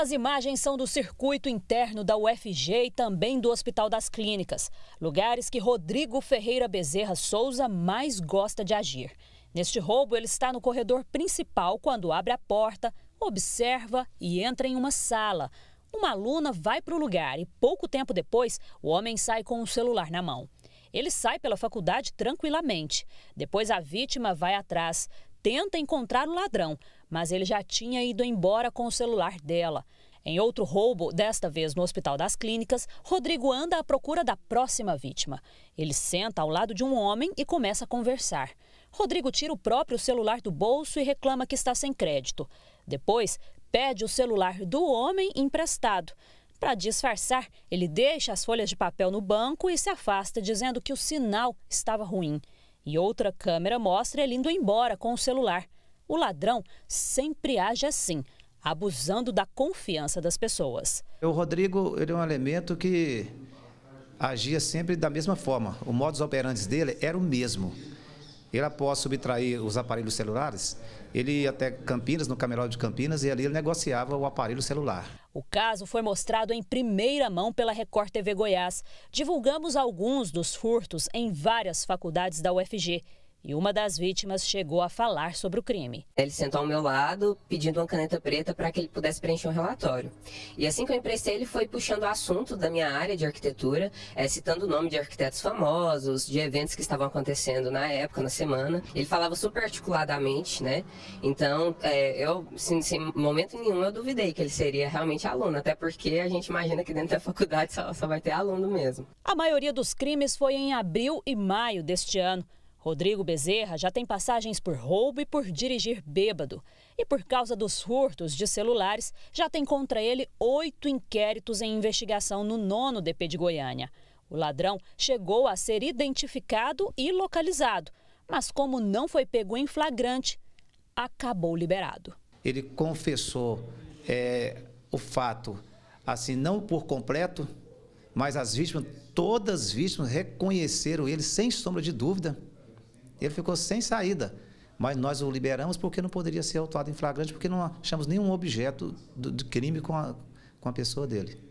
As imagens são do circuito interno da UFG e também do Hospital das Clínicas, lugares que Rodrigo Ferreira Bezerra Souza mais gosta de agir. Neste roubo, ele está no corredor principal quando abre a porta, observa e entra em uma sala. Uma aluna vai para o lugar e, pouco tempo depois, o homem sai com o um celular na mão. Ele sai pela faculdade tranquilamente. Depois a vítima vai atrás tenta encontrar o ladrão, mas ele já tinha ido embora com o celular dela. Em outro roubo, desta vez no Hospital das Clínicas, Rodrigo anda à procura da próxima vítima. Ele senta ao lado de um homem e começa a conversar. Rodrigo tira o próprio celular do bolso e reclama que está sem crédito. Depois, pede o celular do homem emprestado. Para disfarçar, ele deixa as folhas de papel no banco e se afasta, dizendo que o sinal estava ruim e outra câmera mostra ele indo embora com o celular. O ladrão sempre age assim, abusando da confiança das pessoas. O Rodrigo ele é um elemento que agia sempre da mesma forma. O modus operandi dele era o mesmo ele após subtrair os aparelhos celulares, ele ia até Campinas, no camarote de Campinas, e ali ele negociava o aparelho celular. O caso foi mostrado em primeira mão pela Record TV Goiás. Divulgamos alguns dos furtos em várias faculdades da UFG e uma das vítimas chegou a falar sobre o crime. Ele sentou ao meu lado, pedindo uma caneta preta para que ele pudesse preencher um relatório. E assim que eu emprestei, ele foi puxando o assunto da minha área de arquitetura, é, citando o nome de arquitetos famosos, de eventos que estavam acontecendo na época, na semana. Ele falava super articuladamente, né? Então, é, eu, sem, sem momento nenhum, eu duvidei que ele seria realmente aluno, até porque a gente imagina que dentro da faculdade só, só vai ter aluno mesmo. A maioria dos crimes foi em abril e maio deste ano. Rodrigo Bezerra já tem passagens por roubo e por dirigir bêbado. E por causa dos furtos de celulares, já tem contra ele oito inquéritos em investigação no nono DP de Goiânia. O ladrão chegou a ser identificado e localizado, mas como não foi pego em flagrante, acabou liberado. Ele confessou é, o fato, assim, não por completo, mas as vítimas, todas as vítimas reconheceram ele sem sombra de dúvida. Ele ficou sem saída. Mas nós o liberamos porque não poderia ser autuado em flagrante, porque não achamos nenhum objeto de crime com a, com a pessoa dele.